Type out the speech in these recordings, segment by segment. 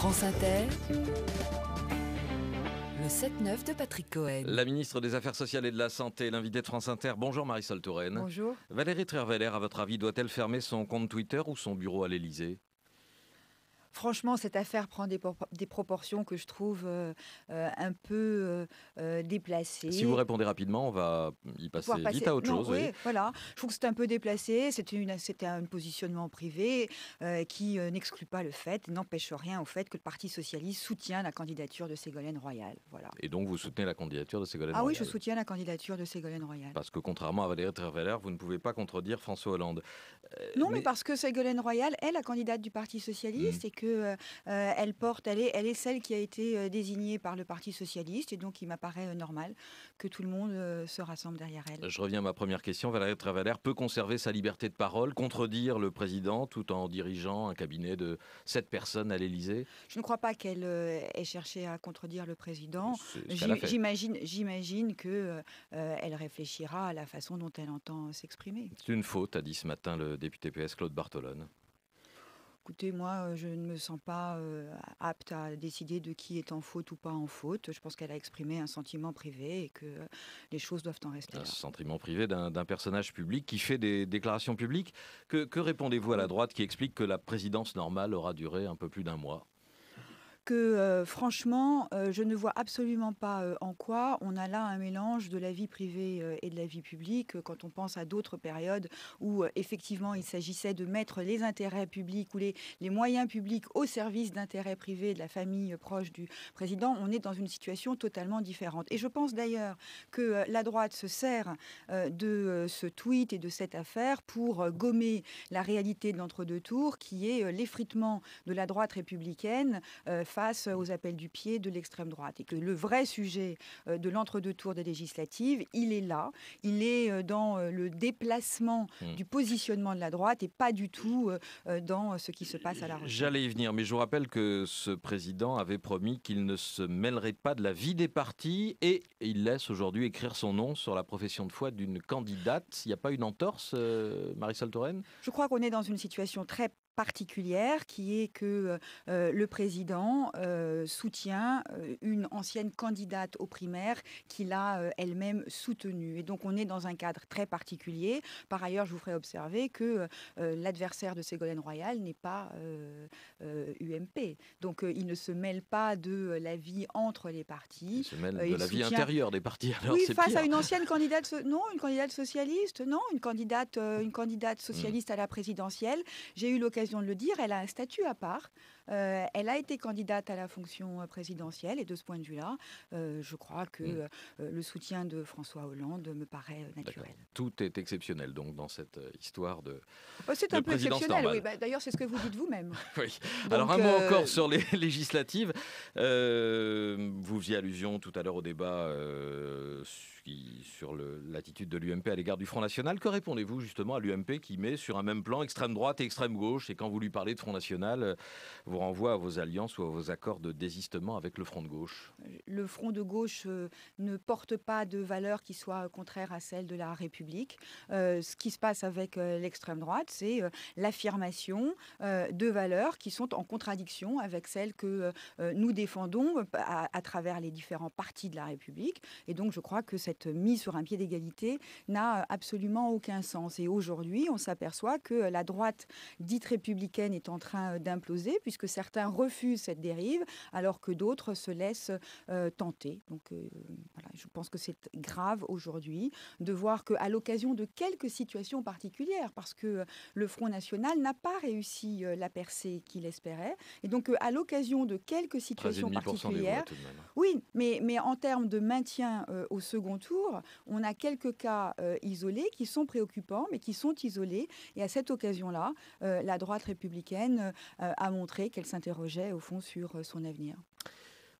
France Inter. Le 7-9 de Patrick Cohen. La ministre des Affaires sociales et de la Santé, l'invité de France Inter. Bonjour Marisol Touraine. Bonjour. Valérie Trierweiler, à votre avis, doit-elle fermer son compte Twitter ou son bureau à l'Elysée Franchement, cette affaire prend des, proportions que je trouve euh, euh, un peu euh, déplacées. Si vous répondez rapidement, on va y passer vite à autre chose. Oui, voilà. Je trouve que c'est un peu déplacé. C'était un positionnement privé qui n'exclut pas le fait, n'empêche rien au fait que le Parti socialiste soutient la candidature de Ségolène Royal. Voilà. Et donc, vous soutenez la candidature de Ségolène Royal Ah oui, je soutiens la candidature de Ségolène Royal. Parce que contrairement à Valérie Trierweiler, vous ne pouvez pas contredire François Hollande. non, mais... parce que Ségolène Royal est la candidate du Parti socialiste hmm. et et que euh, euh, elle porte, elle est, celle qui a été euh, désignée par le Parti socialiste et donc il m'apparaît normal que tout le monde se rassemble derrière elle. Je reviens à ma première question. Valérie Travalère peut conserver sa liberté de parole, contredire le président tout en dirigeant un cabinet de sept personnes à l'Élysée Je ne crois pas qu'elle ait cherché à contredire le président. J'imagine, j'imagine que elle réfléchira à la façon dont elle entend s'exprimer. C'est une faute, a dit ce matin le député PS Claude Bartolone. Écoutez, moi, euh, je ne me sens pas euh, apte à décider de qui est en faute ou pas en faute. Je pense qu'elle a exprimé un sentiment privé et que les choses doivent en rester un sentiment privé d'un personnage public qui fait des déclarations publiques. que répondez-vous à la droite qui explique que la présidence normale aura duré un peu plus d'un mois que euh, franchement, euh, je ne vois absolument pas euh, en quoi on a là un mélange de la vie privée et de la vie publique quand on pense à d'autres périodes où effectivement il s'agissait de mettre les intérêts publics ou les, les moyens publics au service d'intérêts privés de la famille proche du président. On est dans une situation totalement différente. Et je pense d'ailleurs que la droite se sert de ce tweet et de cette affaire pour gommer la réalité de deux tours qui est l'effritement de la droite républicaine face aux appels du pied de l'extrême droite. Et que le vrai sujet euh, de l'entre-deux tours des législatives, il est là. Il est euh, dans euh, le déplacement hmm. du positionnement de la droite et pas du tout dans ce qui se passe à la rue. J'allais y venir, mais je vous rappelle que ce président avait promis qu'il ne se mêlerait pas de la vie des partis et il laisse aujourd'hui écrire son nom sur la profession de foi d'une candidate. Il n'y a pas une entorse, Marisol Touraine Je crois qu'on est dans une situation très particulière qui est que euh, euh, le président euh, soutient une ancienne candidate aux primaires qu'il a elle-même soutenue. Et donc on est dans un cadre très particulier. Par ailleurs, je vous ferai observer que l'adversaire de Ségolène Royal n'est pas UMP. Donc il ne se mêle pas de la vie entre les partis. Il se mêle de la vie intérieure des partis. oui, face à une ancienne candidate, non, une candidate socialiste, non, une candidate, une candidate hmm. socialiste à la présidentielle. J'ai eu l'occasion de le dire, elle a un statut à part. Euh, elle a été candidate à la fonction euh, présidentielle et de ce point de vue-là, euh, je crois que mm. le soutien de François Hollande me paraît naturel. Tout est exceptionnel donc dans cette histoire de. Bah, c'est un peu exceptionnel, oui. Bah, d'ailleurs, c'est ce que vous dites vous-même. oui. Alors un mot encore sur les législatives. vous faisiez allusion tout à l'heure au débat sur l'attitude de l'UMP à l'égard du Front National. Que répondez-vous justement à l'UMP qui met sur un même plan extrême droite et extrême gauche Et quand vous lui parlez de Front National, euh, vous renvoie à vos alliances ou à vos accords de désistement avec le Front de gauche Le Front de gauche euh, ne porte pas de valeurs qui soient contraires à celles de la République. Euh, ce qui se passe avec l'extrême droite, c'est l'affirmation de valeurs qui sont en contradiction avec celles que nous défendons à, à travers les différents partis de la République. Et donc, je crois crois que cette mise sur un pied d'égalité n'a euh, absolument aucun sens. Et aujourd'hui, on s'aperçoit que euh, la droite dite républicaine est en train euh, d'imploser, puisque certains refusent cette dérive, alors que d'autres se laissent tenter. Donc voilà, je pense que c'est grave aujourd'hui de voir qu'à l'occasion de quelques situations particulières, parce que le Front National n'a pas réussi la percée qu'il espérait, et donc à l'occasion de quelques situations particulières, oui, mais, mais en termes de maintien au second tour, on a quelques cas euh, isolés qui sont préoccupants, mais qui sont isolés. Et à cette occasion-là, euh, la droite républicaine euh, a montré qu'elle s'interrogeait au fond sur son avenir.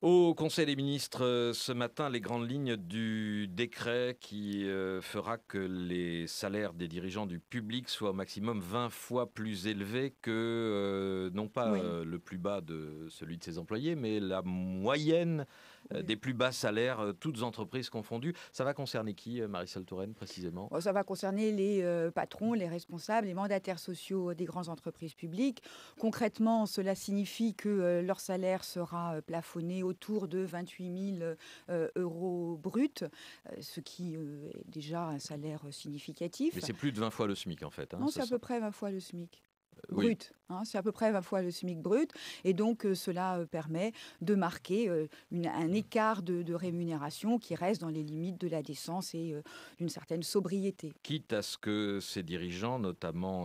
Au Conseil des ministres, ce matin, les grandes lignes du décret qui fera que les salaires des dirigeants du public soient au maximum 20 fois plus élevés que, non pas le plus bas de celui de ses employés, mais la moyenne euh, des plus bas salaires, euh, toutes entreprises confondues. Ça va concerner qui, euh, Marisol Touraine, précisément oh, Ça va concerner les patrons, les responsables, les mandataires sociaux des grandes entreprises publiques. Concrètement, cela signifie que leur salaire sera plafonné autour de 28 000 euros bruts, ce qui est déjà un salaire significatif. Mais c'est plus de 20 fois le SMIC, en fait. Hein, non, c'est à peu près 20 fois le SMIC. Brut. Hein, c'est à peu près 20 fois le SMIC brut. Et donc, euh, cela euh, permet de marquer euh, un écart de, rémunération qui reste dans les limites de la décence et d'une certaine sobriété. Quitte à ce que ces dirigeants, notamment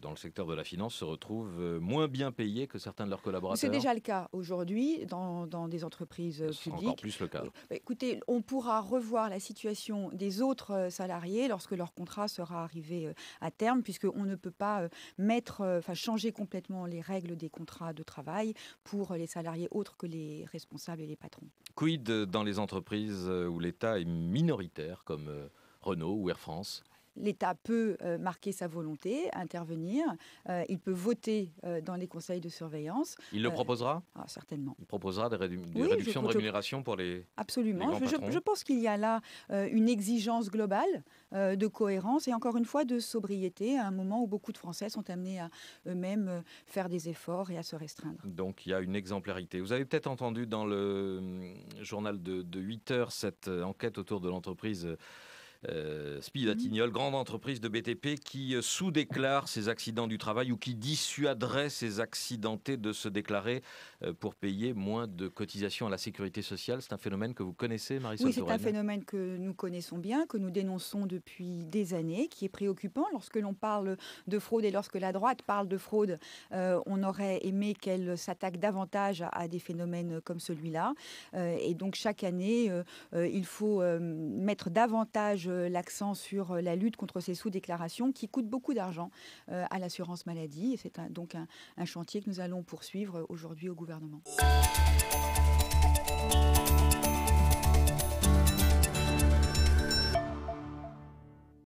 dans le secteur de la finance, se retrouvent moins bien payés que certains de leurs collaborateurs. C'est déjà le cas aujourd'hui dans, des entreprises publiques. Encore plus le cas. écoutez, on pourra revoir la situation des autres salariés lorsque leur contrat sera arrivé à terme, puisqu'on ne peut pas mettre, enfin changer complètement les règles des contrats de travail pour les salariés autres que les responsables et les patrons. Quid dans les entreprises euh, où l'État est minoritaire comme euh, Renault ou Air France l'État peut euh, marquer sa volonté, intervenir. Euh, il peut voter euh, dans les conseils de surveillance. Il le proposera ah, Certainement. Il proposera des, réductions de rémunération pour les. Absolument. je, pense qu'il y a là une exigence globale de cohérence et encore une fois de sobriété à un moment où beaucoup de Français sont amenés à eux-mêmes faire des efforts et à se restreindre. Donc il y a une exemplarité. Vous avez peut-être entendu dans le hum, journal de, de 8 heures cette enquête autour de l'entreprise euh, mhm. grande entreprise de BTP qui euh, sous-déclare ses accidents du travail ou qui dissuaderait ses accidentés de se déclarer euh, pour payer moins de cotisations à la sécurité sociale. C'est un phénomène que vous connaissez, Marie-Sophie Oui, c'est un phénomène que nous connaissons bien, que nous dénonçons depuis des années, qui est préoccupant. Lorsque l'on parle de fraude et lorsque la droite parle de fraude, euh, on aurait aimé qu'elle s'attaque davantage à, des phénomènes comme celui-là. et donc chaque année, il faut mettre davantage euh, l'accent sur euh, la lutte contre ces sous-déclarations qui coûtent beaucoup d'argent euh, à l'assurance maladie. C'est donc un, un chantier que nous allons poursuivre aujourd'hui au gouvernement.